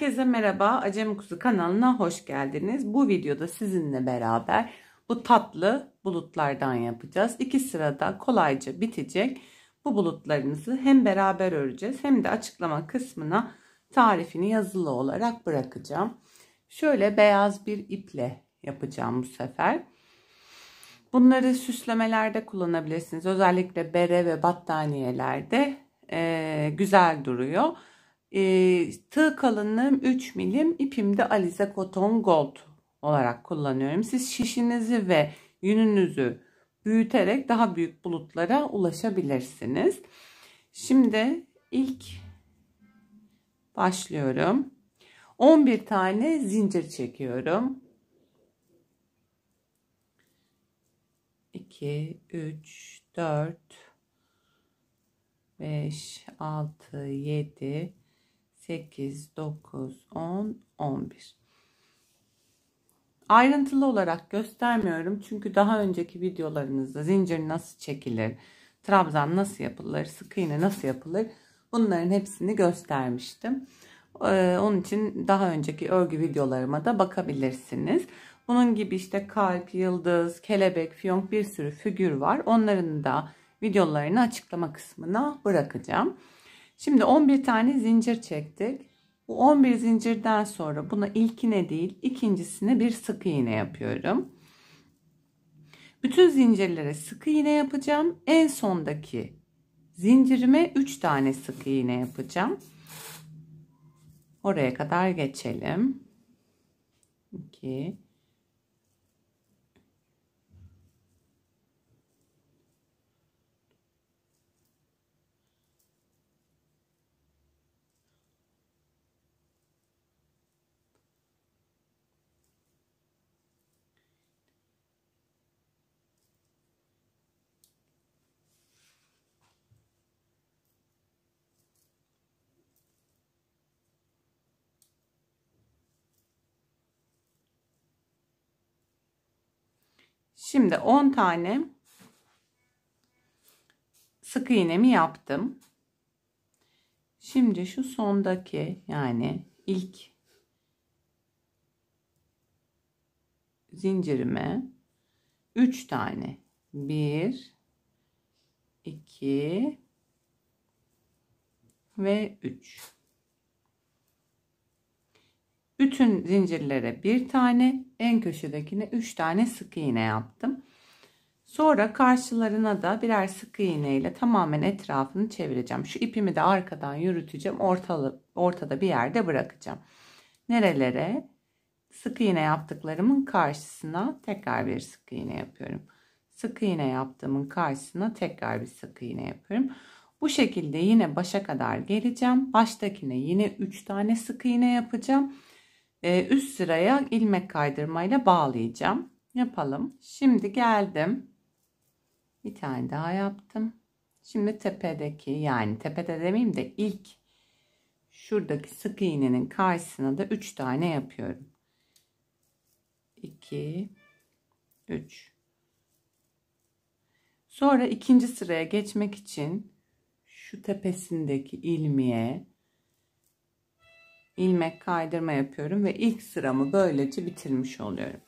Herkese merhaba. Acem Kuzu kanalına hoş geldiniz. Bu videoda sizinle beraber bu tatlı bulutlardan yapacağız. İki sırada kolayca bitecek. Bu bulutlarımızı hem beraber öreceğiz hem de açıklama kısmına tarifini yazılı olarak bırakacağım. Şöyle beyaz bir iple yapacağım bu sefer. Bunları süslemelerde kullanabilirsiniz. Özellikle bere ve battaniyelerde güzel duruyor. E, tığ kalınlığım 3 milim. de Alize Koton Gold olarak kullanıyorum. Siz şişinizi ve yününüzü büyüterek daha büyük bulutlara ulaşabilirsiniz. Şimdi ilk başlıyorum. 11 tane zincir çekiyorum. 2 3 4 5 6 7 8, 9, 10, 11. Ayrıntılı olarak göstermiyorum. Çünkü daha önceki videolarınızda zincir nasıl çekilir, trabzan nasıl yapılır, sık iğne nasıl yapılır bunların hepsini göstermiştim. Ee, onun için daha önceki örgü videolarıma da bakabilirsiniz. Bunun gibi işte kalp, yıldız, kelebek, fiyonk bir sürü figür var. Onların da videolarını açıklama kısmına bırakacağım. Şimdi 11 tane zincir çektik. Bu 11 zincirden sonra buna ilkine değil ikincisine bir sık iğne yapıyorum. Bütün zincirlere sık iğne yapacağım. En sondaki zincirime 3 tane sık iğne yapacağım. Oraya kadar geçelim. 2 Şimdi 10 tane sık iğnemi yaptım. Şimdi şu sondaki yani ilk zincirime 3 tane 1 2 ve 3 bütün zincirlere bir tane, en köşedekine üç tane sık iğne yaptım. Sonra karşılarına da birer sık iğne ile tamamen etrafını çevireceğim. Şu ipimi de arkadan yürüteceğim. Ortalı, ortada bir yerde bırakacağım. Nerelere? Sık iğne yaptıklarımın karşısına tekrar bir sık iğne yapıyorum. Sık iğne yaptığımın karşısına tekrar bir sık iğne yapıyorum. Bu şekilde yine başa kadar geleceğim. Baştakine yine 3 tane sık iğne yapacağım. Ee, üst sıraya ilmek kaydırmayla bağlayacağım. Yapalım. Şimdi geldim. Bir tane daha yaptım. Şimdi tepedeki yani tepede demeyeyim de ilk şuradaki sık iğnenin karşısına da 3 tane yapıyorum. 2 3 Sonra ikinci sıraya geçmek için şu tepesindeki ilmeğe ilmek kaydırma yapıyorum ve ilk sıramı böylece bitirmiş oluyorum.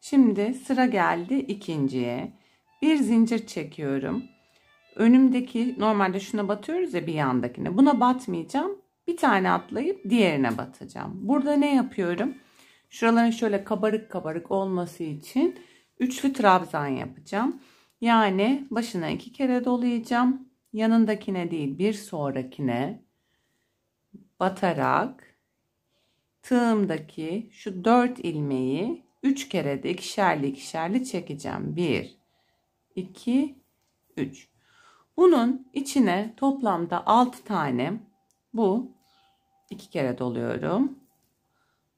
Şimdi sıra geldi ikinciye. Bir zincir çekiyorum. Önümdeki normalde şuna batıyoruz ya bir yandakine. Buna batmayacağım. Bir tane atlayıp diğerine batacağım. Burada ne yapıyorum? Şuraların şöyle kabarık kabarık olması için üçlü trabzan yapacağım. Yani başına iki kere dolayacağım. Yanındakine değil bir sonrakine batarak tığımdaki şu 4 ilmeği 3 kere de ikişerli ikişerli çekeceğim. 1 2 3. Bunun içine toplamda 6 tane bu 2 kere doluyorum.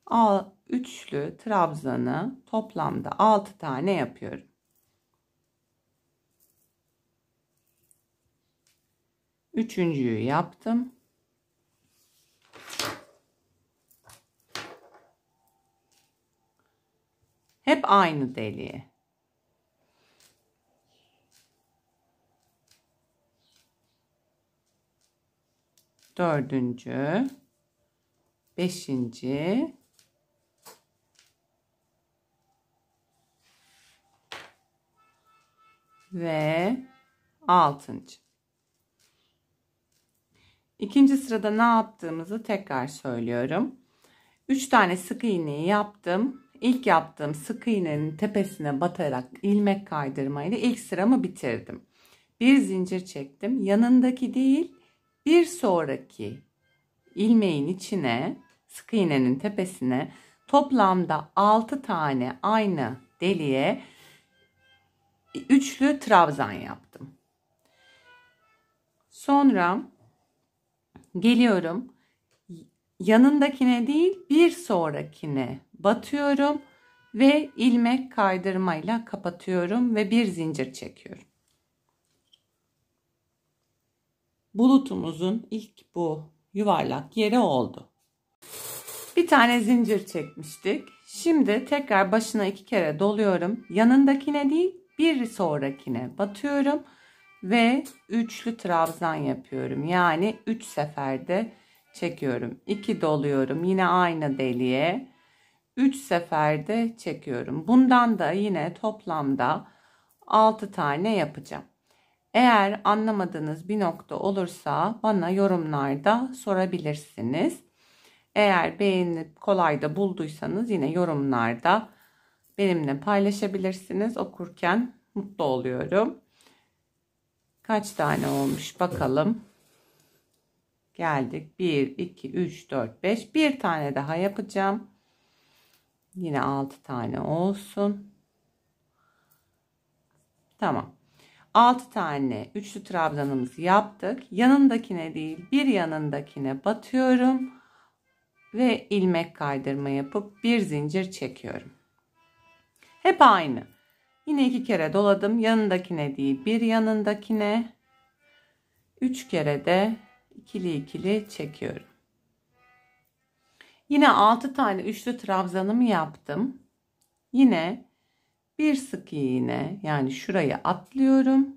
Al üçlü trabzanı toplamda 6 tane yapıyorum. Üçüncüyü yaptım. Hep aynı deliğe. Dördüncü. Beşinci. Ve altıncı. İkinci sırada ne yaptığımızı tekrar söylüyorum. Üç tane sık iğneyi yaptım. İlk yaptığım sık iğnenin tepesine batarak ilmek kaydırmayla ilk sıramı bitirdim. Bir zincir çektim. Yanındaki değil, bir sonraki ilmeğin içine, sık iğnenin tepesine toplamda 6 tane aynı deliğe üçlü trabzan yaptım. Sonra geliyorum yanındakine değil bir sonrakine batıyorum ve ilmek kaydırmayla kapatıyorum ve bir zincir çekiyorum. Bulutumuzun ilk bu yuvarlak yeri oldu. Bir tane zincir çekmiştik. Şimdi tekrar başına iki kere doluyorum. Yanındakine değil bir sonrakine batıyorum ve üçlü trabzan yapıyorum. Yani üç seferde çekiyorum. İki doluyorum yine aynı deliğe. 3 seferde çekiyorum. Bundan da yine toplamda 6 tane yapacağım. Eğer anlamadığınız bir nokta olursa bana yorumlarda sorabilirsiniz. Eğer beğenip kolay da bulduysanız yine yorumlarda benimle paylaşabilirsiniz. Okurken mutlu oluyorum. Kaç tane olmuş bakalım. Geldik 1, 2, 3, 4, 5. Bir tane daha yapacağım. Yine 6 tane olsun. Tamam. 6 tane üçlü trabzanımızı yaptık. Yanındakine değil bir yanındakine batıyorum. Ve ilmek kaydırma yapıp bir zincir çekiyorum. Hep aynı. Yine iki kere doladım. Yanındakine değil bir yanındakine. Üç kere de ikili ikili çekiyorum. Yine 6 tane üçlü trabzanımı yaptım. Yine bir sık iğne yani şurayı atlıyorum.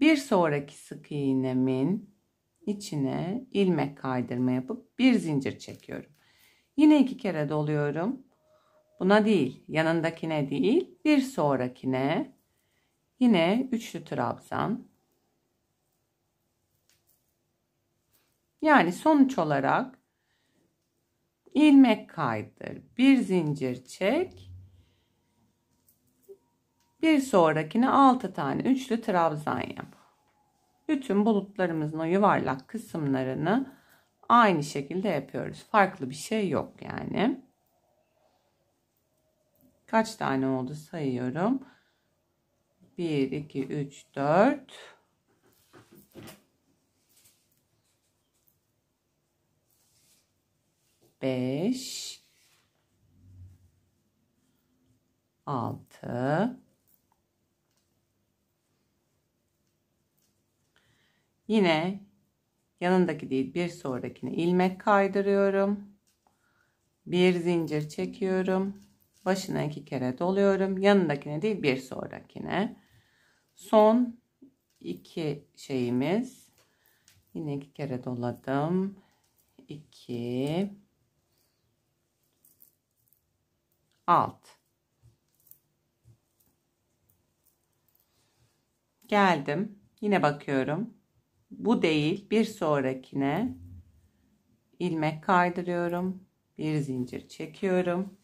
Bir sonraki sık iğnemin içine ilmek kaydırma yapıp bir zincir çekiyorum. Yine iki kere doluyorum. Buna değil, yanındakine değil, bir sonrakine yine üçlü trabzan. Yani sonuç olarak ilmek kaydır. Bir zincir çek. Bir sonrakine 6 tane üçlü trabzan yap. Bütün bulutlarımızın o yuvarlak kısımlarını aynı şekilde yapıyoruz. Farklı bir şey yok yani. Kaç tane oldu sayıyorum. 1, 2, 3, 4, 5 6 Yine yanındaki değil bir sonrakine ilmek kaydırıyorum. Bir zincir çekiyorum. Başına iki kere doluyorum. Yanındakine değil bir sonrakine. Son iki şeyimiz. Yine iki kere doladım. 2 alt. Geldim. Yine bakıyorum. Bu değil. Bir sonrakine ilmek kaydırıyorum. Bir zincir çekiyorum.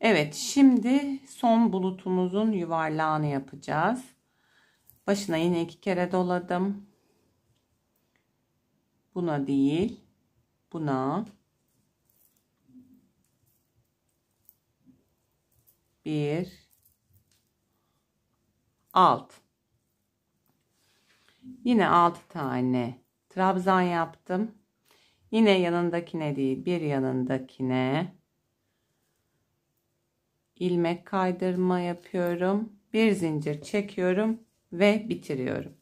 Evet şimdi son bulutumuzun yuvarlağını yapacağız. Başına yine iki kere doladım. Buna değil. Buna. bir alt yine 6 tane trabzan yaptım yine yanındakine değil bir yanındakine ilmek kaydırma yapıyorum bir zincir çekiyorum ve bitiriyorum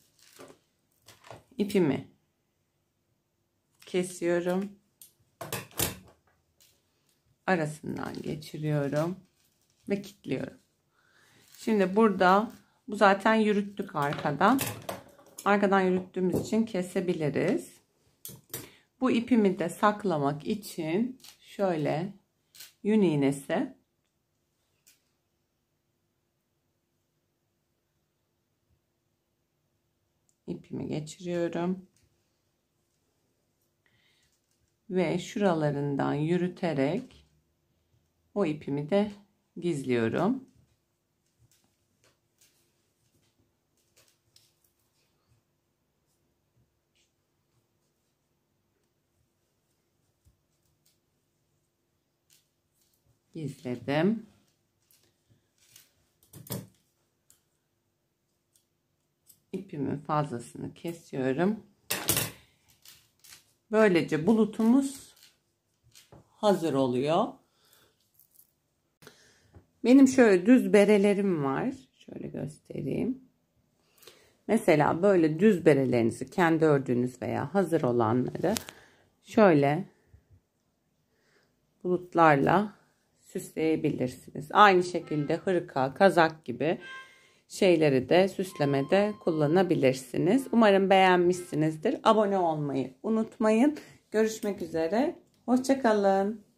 ipimi kesiyorum arasından geçiriyorum ve kilitliyorum. Şimdi burada bu zaten yürüttük arkadan. Arkadan yürüttüğümüz için kesebiliriz. Bu ipimi de saklamak için şöyle yün iğnesi ipimi geçiriyorum. Ve şuralarından yürüterek o ipimi de gizliyorum. Gizledim. İpimin fazlasını kesiyorum. Böylece bulutumuz hazır oluyor. Benim şöyle düz berelerim var. Şöyle göstereyim. Mesela böyle düz berelerinizi kendi ördüğünüz veya hazır olanları şöyle bulutlarla süsleyebilirsiniz. Aynı şekilde hırka, kazak gibi şeyleri de süslemede kullanabilirsiniz. Umarım beğenmişsinizdir. Abone olmayı unutmayın. Görüşmek üzere. Hoşçakalın.